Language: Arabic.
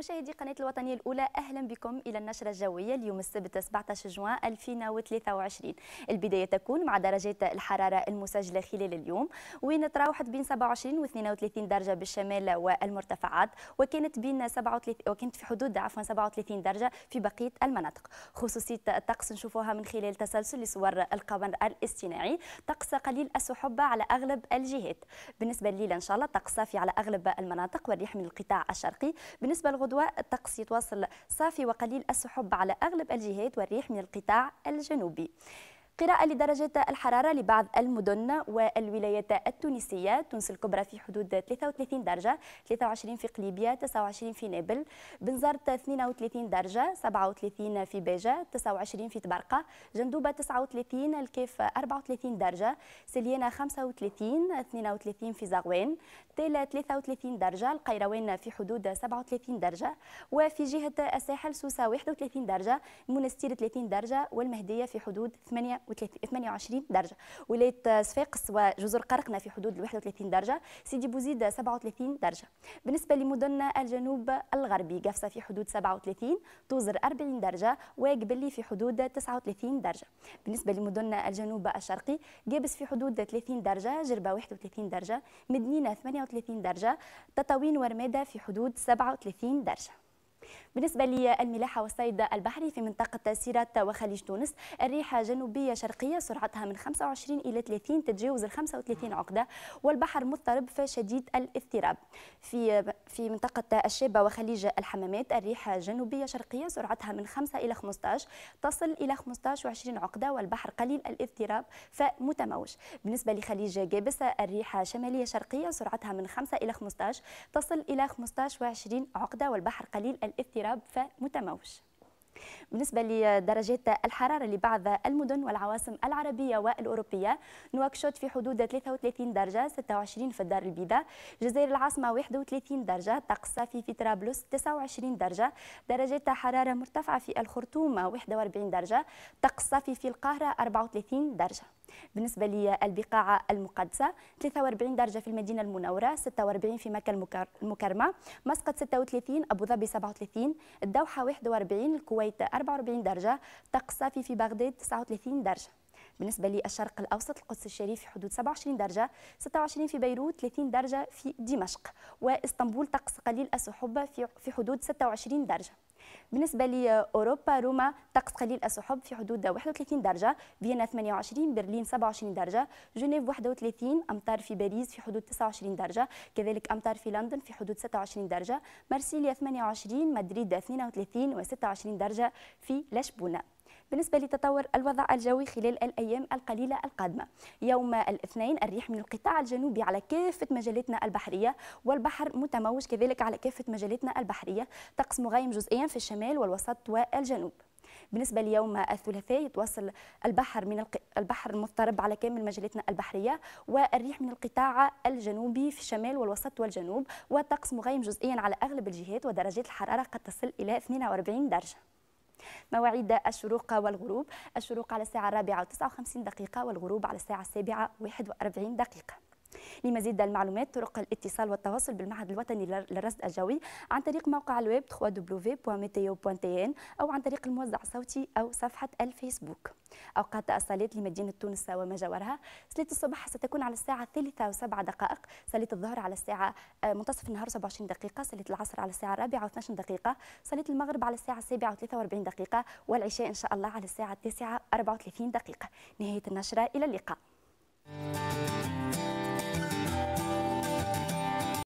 مشاهدي قناة الوطنية الأولى أهلا بكم إلى النشرة الجوية اليوم السبت 17 جوان 2023 البداية تكون مع درجات الحرارة المسجلة خلال اليوم وين تراوحت بين 27 و 32 درجة بالشمال والمرتفعات وكانت بين 37 وكانت في حدود عفوا 37 درجة في بقية المناطق خصوصية الطقس نشوفوها من خلال تسلسل لصور القمر الاصطناعي طقس قليل السحب على أغلب الجهات بالنسبة لليلة إن شاء الله طقس صافي على أغلب المناطق والريح من القطاع الشرقي بالنسبة للغد الغدوة الطقس يتواصل صافي وقليل السحب على أغلب الجهات والريح من القطاع الجنوبي قراءة لدرجة الحرارة لبعض المدن والولايات التونسية تونس الكبرى في حدود 33 درجة 23 في قليبية 29 في نابل بنزرت 32 درجة 37 في باجة 29 في تبرقة جندوبة 39 الكيف 34 درجة سليانة 35 32 في زغوان تيلا 33 درجة القيروان في حدود 37 درجة وفي جهة الساحل سوسة 31 درجة منستير 30 درجة والمهدية في حدود 8 28 درجه ولايه صفاقس وجزر قرقنه في حدود 31 درجه سيدي بوزيد 37 درجه بالنسبه لمدن الجنوب الغربي قفصه في حدود 37 توزر 40 درجه وقبلي في حدود 39 درجه بالنسبه لمدن الجنوب الشرقي قابس في حدود 30 درجه جربه 31 درجه مدنينه 38 درجه تطاوين ورماده في حدود 37 درجه بالنسبة للملاحة والصيد البحري في منطقة سيرات وخليج تونس الريحة جنوبية شرقية سرعتها من 25 إلى 30 تتجاوز ال 35 عقدة والبحر مضطرب فشديد الاضطراب في في منطقة الشابة وخليج الحمامات الريحة جنوبية شرقية سرعتها من 5 إلى 15 تصل إلى 15 و 20 عقدة والبحر قليل الاضطراب فمتموج بالنسبة لخليج جابسة الريحة شمالية شرقية سرعتها من 5 إلى 15 تصل إلى 15 و 20 عقدة والبحر قليل الاضطراب اضطراب فمتموج بالنسبة لدرجات الحرارة لبعض المدن والعواصم العربية والأوروبية نواكشوط في حدود 33 درجة 26 في الدار البيضاء جزائر العاصمة 31 درجة طقس صافي في طرابلس 29 درجة درجات حرارة مرتفعة في الخرطوم 41 درجة طقس صافي في القاهرة 34 درجة بالنسبة للبقاعة المقدسة 43 درجة في المدينة المنورة 46 في مكة المكرمة مسقط 36 أبو ظبي 37 الدوحة 41 الكويت كويت 44 درجة طقس صافي في بغداد 39 درجة بالنسبة للشرق الأوسط القدس الشريف في حدود 27 درجة 26 في بيروت 30 درجة في دمشق وإسطنبول طقس قليل السحب في حدود 26 درجة بالنسبه لاوروبا آه، روما طقس قليل السحب في حدود 31 درجه فيينا 28 برلين 27 درجه جنيف 31 امطار في باريس في حدود 29 درجه كذلك امطار في لندن في حدود 26 درجه مارسيليا 28 مدريد 32 و26 درجه في لشبونه بالنسبة لتطور الوضع الجوي خلال الأيام القليلة القادمة يوم الاثنين الريح من القطاع الجنوبي على كافة مجالاتنا البحرية والبحر متموج كذلك على كافة مجالاتنا البحرية طقس مغيم جزئيا في الشمال والوسط والجنوب بالنسبة ليوم الثلاثاء يتواصل البحر من الق... البحر المضطرب على كامل مجالاتنا البحرية والريح من القطاع الجنوبي في الشمال والوسط والجنوب وطقس مغيم جزئيا على أغلب الجهات ودرجات الحرارة قد تصل إلى 42 درجة مواعيد الشروق والغروب الشروق على الساعة وتسعة وخمسين دقيقة والغروب على الساعة واحد وأربعين دقيقة لمزيد المعلومات طرق الاتصال والتواصل بالمعهد الوطني للرصد الجوي عن طريق موقع الويب www.meteo.tn أو عن طريق الموزع الصوتي أو صفحة الفيسبوك أوقات الصلاة لمدينة تونس وما جاورها صلاة الصبح ستكون على الساعة 3 و7 دقائق صلاة الظهر على الساعة آه، منتصف النهار 27 دقيقة صلاة العصر على 4 الرابعة و12 دقيقة صلاة المغرب على 7 السابعة و43 دقيقة والعشاء إن شاء الله على الساعة 9 و 34 دقيقة نهاية النشرة إلى اللقاء